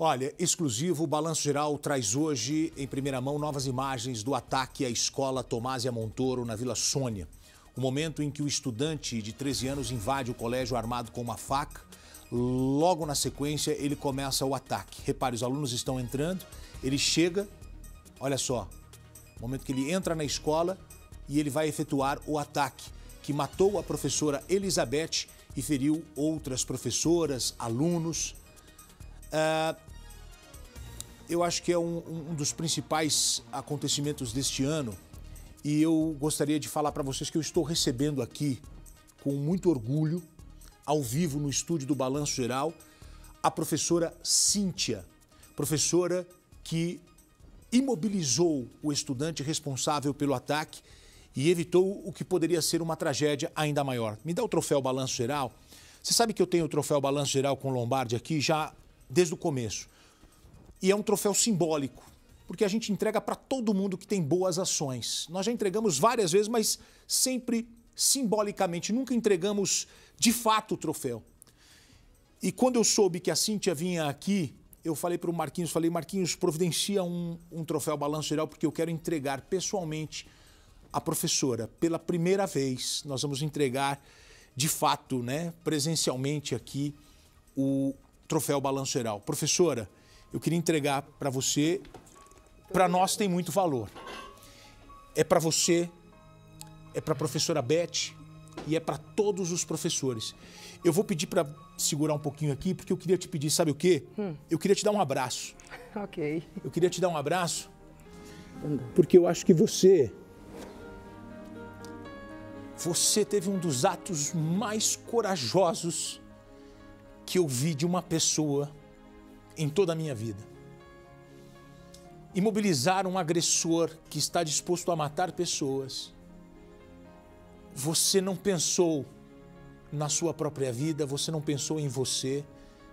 Olha, exclusivo, o Balanço Geral traz hoje, em primeira mão, novas imagens do ataque à escola Tomásia Montoro, na Vila Sônia. O momento em que o estudante de 13 anos invade o colégio armado com uma faca. Logo na sequência, ele começa o ataque. Repare, os alunos estão entrando, ele chega, olha só, momento que ele entra na escola e ele vai efetuar o ataque, que matou a professora Elizabeth e feriu outras professoras, alunos. Uh, eu acho que é um, um dos principais acontecimentos deste ano e eu gostaria de falar para vocês que eu estou recebendo aqui com muito orgulho, ao vivo no estúdio do Balanço Geral, a professora Cíntia, professora que imobilizou o estudante responsável pelo ataque e evitou o que poderia ser uma tragédia ainda maior. Me dá o troféu Balanço Geral. Você sabe que eu tenho o troféu Balanço Geral com Lombardi aqui já desde o começo. E é um troféu simbólico, porque a gente entrega para todo mundo que tem boas ações. Nós já entregamos várias vezes, mas sempre simbolicamente, nunca entregamos de fato o troféu. E quando eu soube que a Cíntia vinha aqui, eu falei para o Marquinhos, falei, Marquinhos, providencia um, um troféu Balanço Geral, porque eu quero entregar pessoalmente a professora. Pela primeira vez, nós vamos entregar de fato, né, presencialmente aqui, o troféu Balanço Geral. Professora, eu queria entregar para você. Para nós tem muito valor. É para você, é para a professora Beth e é para todos os professores. Eu vou pedir para segurar um pouquinho aqui, porque eu queria te pedir, sabe o quê? Hum. Eu queria te dar um abraço. Ok. Eu queria te dar um abraço, porque eu acho que você. Você teve um dos atos mais corajosos que eu vi de uma pessoa em toda a minha vida. Imobilizar um agressor que está disposto a matar pessoas. Você não pensou na sua própria vida, você não pensou em você,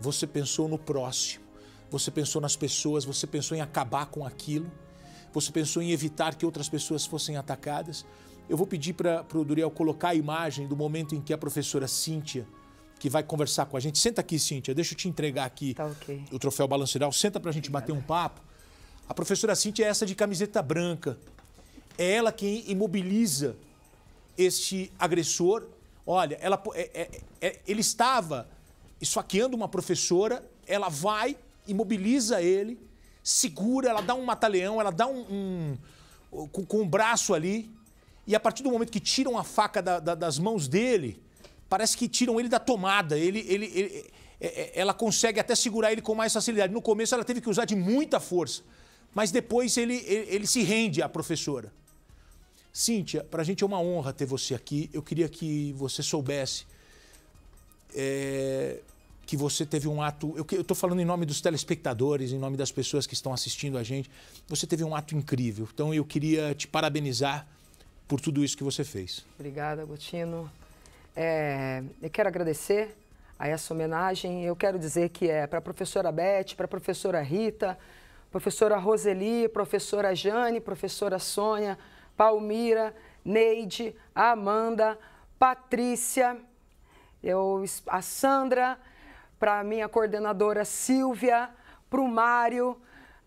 você pensou no próximo, você pensou nas pessoas, você pensou em acabar com aquilo, você pensou em evitar que outras pessoas fossem atacadas. Eu vou pedir para o Duriel colocar a imagem do momento em que a professora Cíntia que vai conversar com a gente. Senta aqui, Cíntia, deixa eu te entregar aqui tá, okay. o troféu balanceral. Senta para a gente bater um papo. A professora Cíntia é essa de camiseta branca. É ela quem imobiliza este agressor. Olha, ela, é, é, é, ele estava esfaqueando uma professora, ela vai, imobiliza ele, segura, ela dá um mataleão, ela dá um. um com, com o um braço ali. E a partir do momento que tiram a faca da, da, das mãos dele, parece que tiram ele da tomada. Ele, ele, ele, é, é, ela consegue até segurar ele com mais facilidade. No começo ela teve que usar de muita força, mas depois ele, ele, ele se rende à professora. Cíntia, para a gente é uma honra ter você aqui. Eu queria que você soubesse é, que você teve um ato. Eu estou falando em nome dos telespectadores, em nome das pessoas que estão assistindo a gente. Você teve um ato incrível. Então eu queria te parabenizar por tudo isso que você fez. Obrigada, Agostino. É, eu quero agradecer a essa homenagem. Eu quero dizer que é para a professora Beth, para a professora Rita, professora Roseli, professora Jane, professora Sônia, Palmira, Neide, Amanda, Patrícia, eu, a Sandra, para a minha coordenadora Silvia, para o Mário,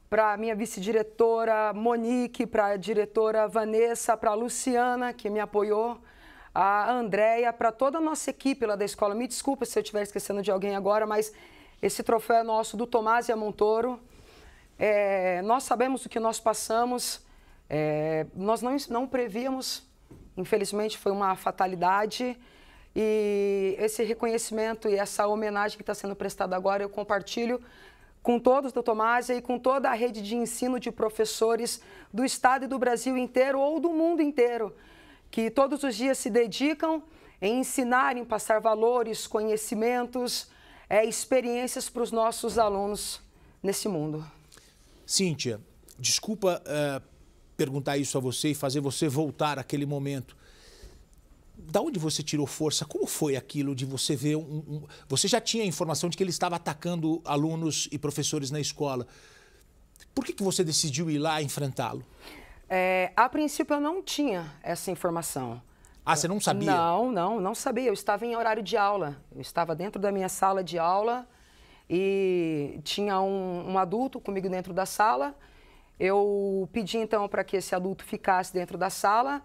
para a minha vice-diretora Monique, para a diretora Vanessa, para a Luciana, que me apoiou a Andréia, para toda a nossa equipe lá da escola. Me desculpa se eu estiver esquecendo de alguém agora, mas esse troféu é nosso do Tomás e a Montoro. É, nós sabemos o que nós passamos, é, nós não, não prevíamos, infelizmente foi uma fatalidade. E esse reconhecimento e essa homenagem que está sendo prestada agora, eu compartilho com todos do Tomás e com toda a rede de ensino de professores do Estado e do Brasil inteiro ou do mundo inteiro que todos os dias se dedicam em ensinar, em passar valores, conhecimentos, é, experiências para os nossos alunos nesse mundo. Cíntia, desculpa uh, perguntar isso a você e fazer você voltar àquele momento. Da onde você tirou força? Como foi aquilo de você ver um, um... Você já tinha a informação de que ele estava atacando alunos e professores na escola. Por que, que você decidiu ir lá enfrentá-lo? É, a princípio, eu não tinha essa informação. Ah, você não sabia? Não, não, não sabia. Eu estava em horário de aula. Eu estava dentro da minha sala de aula e tinha um, um adulto comigo dentro da sala. Eu pedi então para que esse adulto ficasse dentro da sala,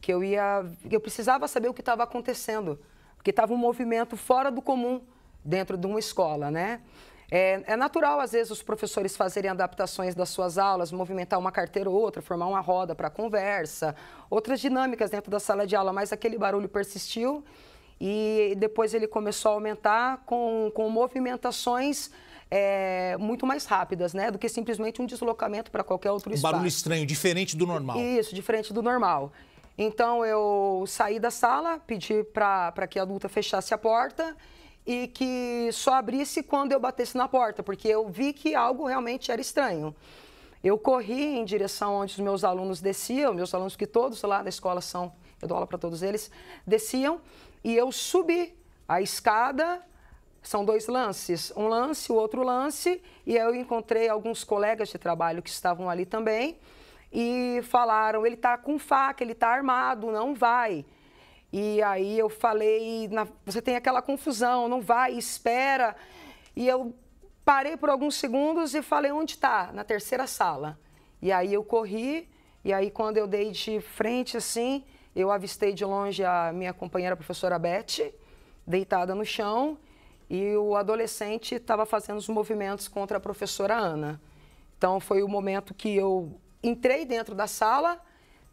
que eu ia, eu precisava saber o que estava acontecendo, porque estava um movimento fora do comum dentro de uma escola, né? É, é, natural, às vezes, os professores fazerem adaptações das suas aulas, movimentar uma carteira ou outra, formar uma roda para conversa, outras dinâmicas dentro da sala de aula, mas aquele barulho persistiu e depois ele começou a aumentar com, com movimentações é, muito mais rápidas, né? Do que simplesmente um deslocamento para qualquer outro um espaço. Barulho estranho, diferente do normal. Isso, diferente do normal. Então eu saí da sala, pedi para que a adulta fechasse a porta e que só abrisse quando eu batesse na porta, porque eu vi que algo realmente era estranho. Eu corri em direção onde os meus alunos desciam, meus alunos que todos lá da escola são, eu dou aula para todos eles, desciam e eu subi a escada. São dois lances, um lance, o outro lance, e eu encontrei alguns colegas de trabalho que estavam ali também e falaram: ele está com faca, ele está armado, não vai. E aí eu falei, na, você tem aquela confusão, não vai, espera. E eu parei por alguns segundos e falei, onde está? Na terceira sala. E aí eu corri, e aí quando eu dei de frente assim, eu avistei de longe a minha companheira a professora Beth, deitada no chão, e o adolescente estava fazendo os movimentos contra a professora Ana. Então foi o momento que eu entrei dentro da sala,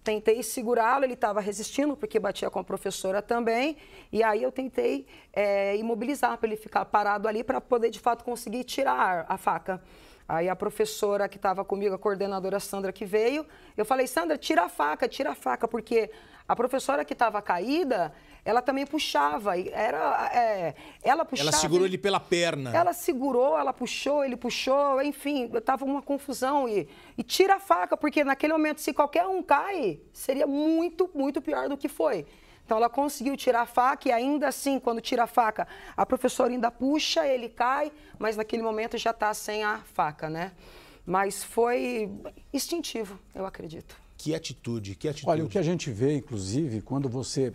tentei segurá-lo, ele estava resistindo, porque batia com a professora também. E aí eu tentei é, imobilizar para ele ficar parado ali para poder de fato conseguir tirar a faca. Aí a professora que estava comigo, a coordenadora Sandra que veio, eu falei, Sandra, tira a faca, tira a faca, porque a professora que estava caída, ela também puxava. Era, é, ela puxava. Ela segurou ele pela perna. Ela segurou, ela puxou, ele puxou, enfim, estava uma confusão. E, e tira a faca, porque naquele momento, se qualquer um cai, seria muito, muito pior do que foi. Então ela conseguiu tirar a faca e ainda assim, quando tira a faca, a professora ainda puxa, ele cai, mas naquele momento já está sem a faca, né? Mas foi instintivo, eu acredito. Que atitude, que atitude. Olha, o que a gente vê, inclusive, quando você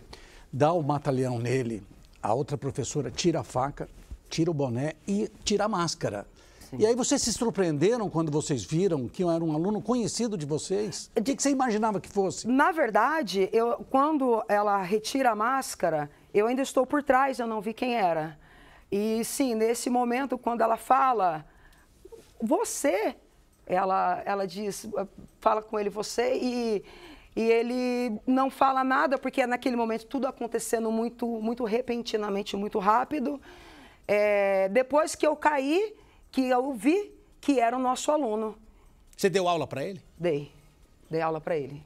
dá o mata-leão nele, a outra professora tira a faca, tira o boné e tira a máscara. Sim. E aí vocês se surpreenderam quando vocês viram que eu era um aluno conhecido de vocês? O que, que você imaginava que fosse? Na verdade, eu, quando ela retira a máscara, eu ainda estou por trás, eu não vi quem era. E sim, nesse momento, quando ela fala, você, ela, ela diz, fala com ele, você, e, e ele não fala nada, porque naquele momento tudo acontecendo muito, muito repentinamente, muito rápido. É, depois que eu caí, que eu vi que era o nosso aluno. Você deu aula para ele? Dei. Dei aula para ele.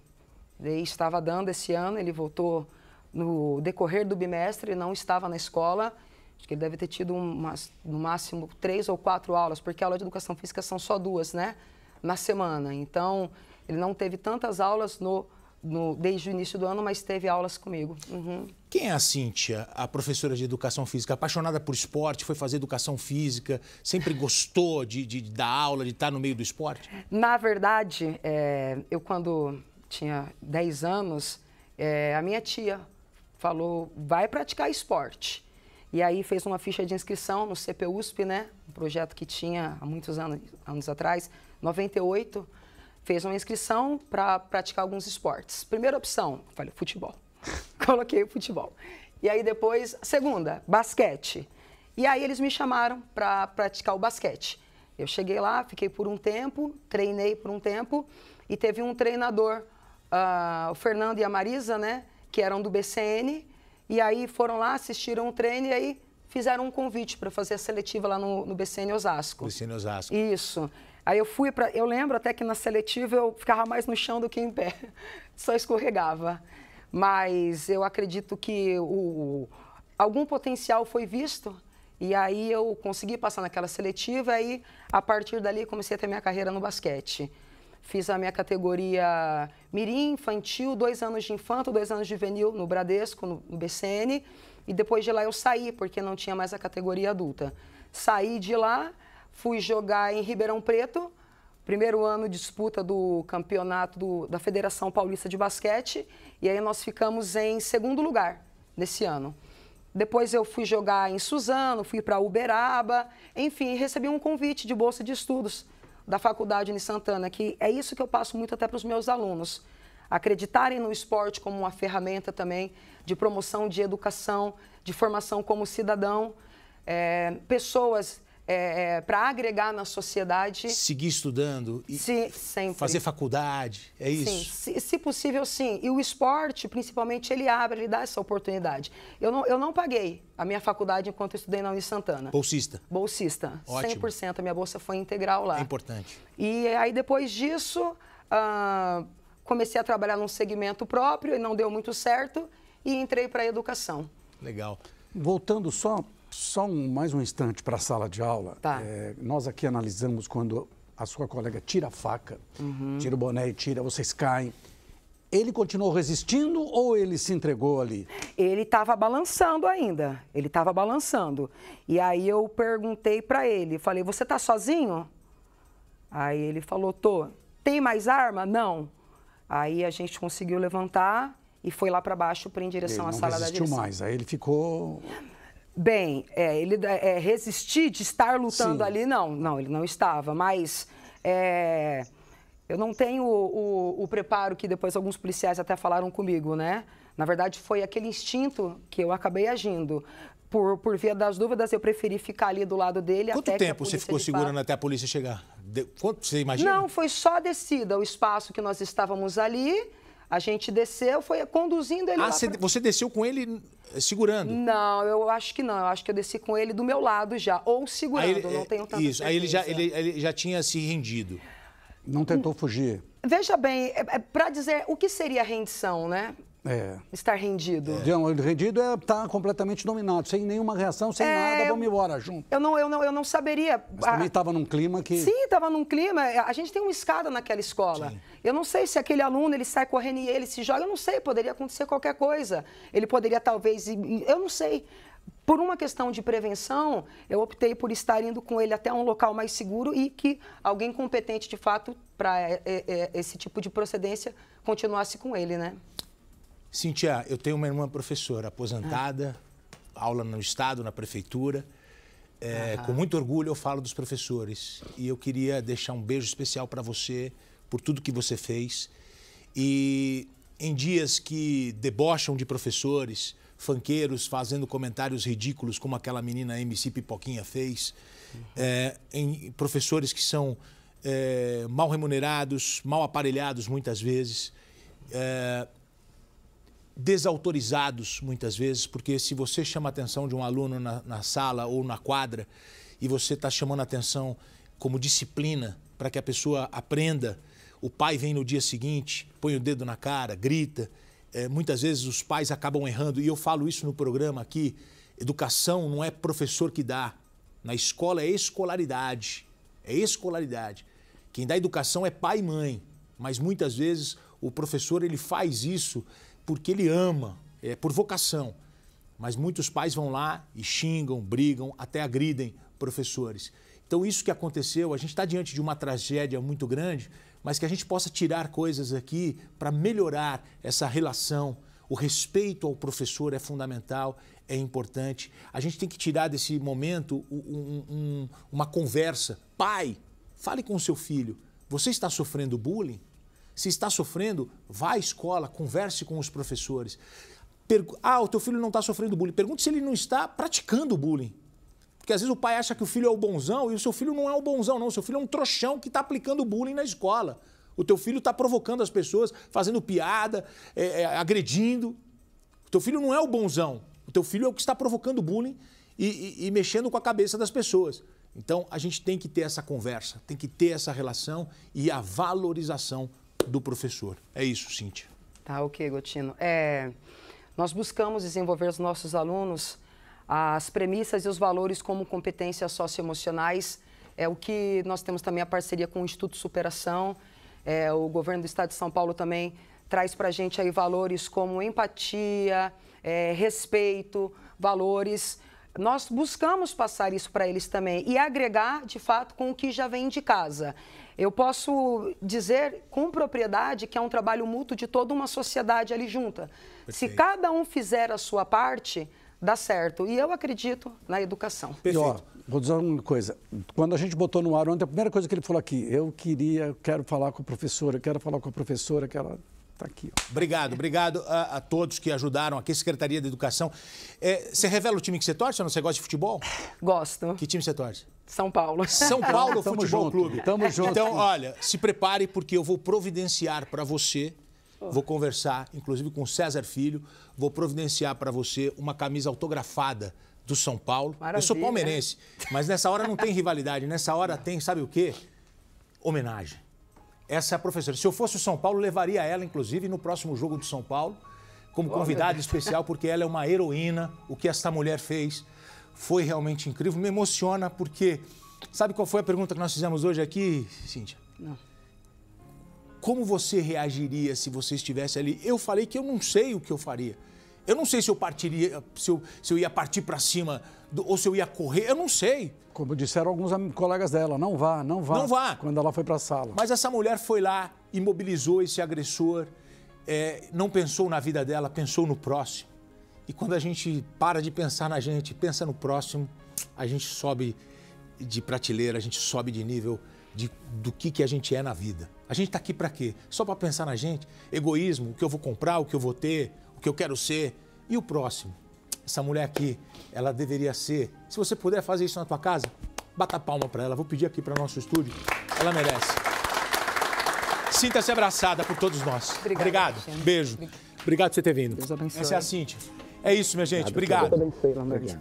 Dei, estava dando esse ano, ele voltou no decorrer do bimestre, não estava na escola. Acho que ele deve ter tido umas, no máximo três ou quatro aulas, porque a aula de educação física são só duas, né? Na semana. Então, ele não teve tantas aulas no no, desde o início do ano, mas teve aulas comigo. Uhum. Quem é a Cíntia, a professora de educação física, apaixonada por esporte, foi fazer educação física, sempre gostou de, de, de dar aula, de estar no meio do esporte? Na verdade, é, eu quando tinha 10 anos, é, a minha tia falou, vai praticar esporte. E aí fez uma ficha de inscrição no CPUSP, né? Um projeto que tinha há muitos anos, anos atrás, 98 fez uma inscrição para praticar alguns esportes. Primeira opção, falei, futebol. Coloquei o futebol. E aí depois, segunda, basquete. E aí eles me chamaram para praticar o basquete. Eu cheguei lá, fiquei por um tempo, treinei por um tempo e teve um treinador, uh, o Fernando e a Marisa, né, que eram do BCN, e aí foram lá, assistiram o treino e aí fizeram um convite para fazer a seletiva lá no, no BCN Osasco. BCN Osasco. Isso. Aí eu fui para, eu lembro até que na seletiva eu ficava mais no chão do que em pé, só escorregava. Mas eu acredito que o, algum potencial foi visto e aí eu consegui passar naquela seletiva e a partir dali comecei a ter minha carreira no basquete. Fiz a minha categoria mirim, infantil, dois anos de infanto, dois anos de juvenil no Bradesco, no BCN. E depois de lá eu saí, porque não tinha mais a categoria adulta. Saí de lá Fui jogar em Ribeirão Preto, primeiro ano disputa do campeonato do, da Federação Paulista de Basquete, e aí nós ficamos em segundo lugar nesse ano. Depois eu fui jogar em Suzano, fui para Uberaba, enfim, recebi um convite de bolsa de estudos da faculdade de Santana, que é isso que eu passo muito até para os meus alunos. Acreditarem no esporte como uma ferramenta também de promoção de educação, de formação como cidadão. É, pessoas é, é para agregar na sociedade. Seguir estudando e se, fazer faculdade, é isso? Sim, se, se, possível, sim. E o esporte, principalmente, ele abre, ele dá essa oportunidade. Eu não, eu não paguei a minha faculdade enquanto eu estudei na Santana. Bolsista? Bolsista. Ótimo. 100%, a minha bolsa foi integral lá. É importante. E aí, depois disso, ah, comecei a trabalhar num segmento próprio e não deu muito certo e entrei para a educação. Legal. Voltando só só um, mais um instante para a sala de aula. Tá. É, nós aqui analisamos quando a sua colega tira a faca, uhum. tira o boné e tira, vocês caem. Ele continuou resistindo ou ele se entregou ali? Ele estava balançando ainda. Ele estava balançando. E aí eu perguntei para ele, falei: "Você está sozinho?" Aí ele falou: "Tô. Tem mais arma?" Não. Aí a gente conseguiu levantar e foi lá para baixo para em direção à sala da direção. não resistiu mais. Aí ele ficou Bem, é, ele é, é, resistir de estar lutando Sim. ali, não, não, ele não estava, mas é, eu não tenho o, o, o, preparo que depois alguns policiais até falaram comigo, né? Na verdade, foi aquele instinto que eu acabei agindo. Por, por via das dúvidas, eu preferi ficar ali do lado dele Quanto até tempo você ficou segurando até a polícia chegar? De... Quanto você imagina? Não, foi só a descida, o espaço que nós estávamos ali a gente desceu, foi conduzindo ele ah, cê, pra... você desceu com ele eh, segurando? Não, eu acho que não. Eu acho que eu desci com ele do meu lado já, ou segurando, ele, não eh, tenho tanta Isso, certeza. aí ele já, ele, ele já tinha se rendido. Não tentou fugir? Veja bem, é, é, para dizer o que seria rendição, né? É. Estar rendido. É. Rendido é estar tá completamente dominado, sem nenhuma reação, sem é... nada, vamos embora junto. Eu não, eu não, eu não saberia. Mas também estava num clima que. Sim, estava num clima. É, a gente tem uma escada naquela escola. Sim. Eu não sei se aquele aluno ele sai correndo e ele se joga. Eu não sei, poderia acontecer qualquer coisa. Ele poderia talvez. Eu não sei. Por uma questão de prevenção, eu optei por estar indo com ele até um local mais seguro e que alguém competente de fato para é, é, é, esse tipo de procedência continuasse com ele, né? Cintia, eu tenho uma irmã professora aposentada, ah. aula no Estado, na Prefeitura. É, com muito orgulho eu falo dos professores. E eu queria deixar um beijo especial para você, por tudo que você fez. E em dias que debocham de professores, fanqueiros fazendo comentários ridículos, como aquela menina MC Pipoquinha fez, uhum. é, em professores que são é, mal remunerados, mal aparelhados muitas vezes. É, desautorizados muitas vezes, porque se você chama a atenção de um aluno na, na sala ou na quadra e você está chamando a atenção como disciplina para que a pessoa aprenda, o pai vem no dia seguinte, põe o dedo na cara, grita. É, muitas vezes os pais acabam errando, e eu falo isso no programa aqui: educação não é professor que dá, na escola é escolaridade. É escolaridade. Quem dá educação é pai e mãe, mas muitas vezes o professor ele faz isso porque ele ama, é por vocação. Mas muitos pais vão lá e xingam, brigam, até agridem professores. Então, isso que aconteceu, a gente está diante de uma tragédia muito grande, mas que a gente possa tirar coisas aqui para melhorar essa relação. O respeito ao professor é fundamental, é importante. A gente tem que tirar desse momento um, um, uma conversa. Pai, fale com o seu filho. Você está sofrendo bullying? Se está sofrendo, vá à escola, converse com os professores. Pergu ah, o teu filho não está sofrendo bullying. Pergunte se ele não está praticando bullying. Porque às vezes o pai acha que o filho é o bonzão e o seu filho não é o bonzão, não. O seu filho é um trouxão que está aplicando bullying na escola. O teu filho está provocando as pessoas, fazendo piada, é, é, agredindo. O teu filho não é o bonzão. O teu filho é o que está provocando bullying e, e, e mexendo com a cabeça das pessoas. Então a gente tem que ter essa conversa, tem que ter essa relação e a valorização do professor. É isso, Cíntia. Tá, ok, Gotino. É, nós buscamos desenvolver os nossos alunos as premissas e os valores como competências socioemocionais. É o que nós temos também a parceria com o Instituto Superação. É, o governo do estado de São Paulo também traz para a gente aí valores como empatia, é, respeito, valores nós buscamos passar isso para eles também e agregar, de fato, com o que já vem de casa. Eu posso dizer com propriedade que é um trabalho mútuo de toda uma sociedade ali junta. Se cada um fizer a sua parte, dá certo. E eu acredito na educação. Perfeito. E, ó, vou dizer uma coisa. Quando a gente botou no ar ontem, a primeira coisa que ele falou aqui, eu queria, quero falar com a professora, quero falar com a professora, quero... Está aqui. Ó. Obrigado, obrigado a, a, todos que ajudaram aqui, Secretaria de Educação. É, você revela o time que você torce ou não? Você gosta de futebol? Gosto. Que time você torce? São Paulo. São Paulo Tamo Futebol junto. Clube. Tamo junto. Então, olha, se prepare porque eu vou providenciar para você, oh. vou conversar, inclusive com o César Filho, vou providenciar para você uma camisa autografada do São Paulo. Maravilha. Eu sou palmeirense, mas nessa hora não tem rivalidade, nessa hora tem, sabe o quê? Homenagem. Essa é a professora. Se eu fosse o São Paulo, levaria ela, inclusive, no próximo jogo do São Paulo, como convidada especial, porque ela é uma heroína. O que esta mulher fez foi realmente incrível. Me emociona, porque. Sabe qual foi a pergunta que nós fizemos hoje aqui, Cíntia? Não. Como você reagiria se você estivesse ali? Eu falei que eu não sei o que eu faria. Eu não sei se eu partiria, se eu, se eu ia partir para cima do, ou se eu ia correr, eu não sei. Como disseram alguns colegas dela, não vá, não vá. Não vá. Quando ela foi para a sala. Mas essa mulher foi lá, imobilizou esse agressor, é, não pensou na vida dela, pensou no próximo. E quando a gente para de pensar na gente, pensa no próximo, a gente sobe de prateleira, a gente sobe de nível de, do que, que a gente é na vida. A gente está aqui para quê? Só para pensar na gente? Egoísmo, o que eu vou comprar, o que eu vou ter, que eu quero ser. E o próximo? Essa mulher aqui, ela deveria ser. Se você puder fazer isso na tua casa, bata palma para ela. Vou pedir aqui para nosso estúdio. Ela merece. Sinta-se abraçada por todos nós. Obrigada, Obrigado. Beijo. Obrigado por você ter vindo. Deus abençoe. Essa é a Cíntia. É isso, minha gente. Obrigado. Obrigado.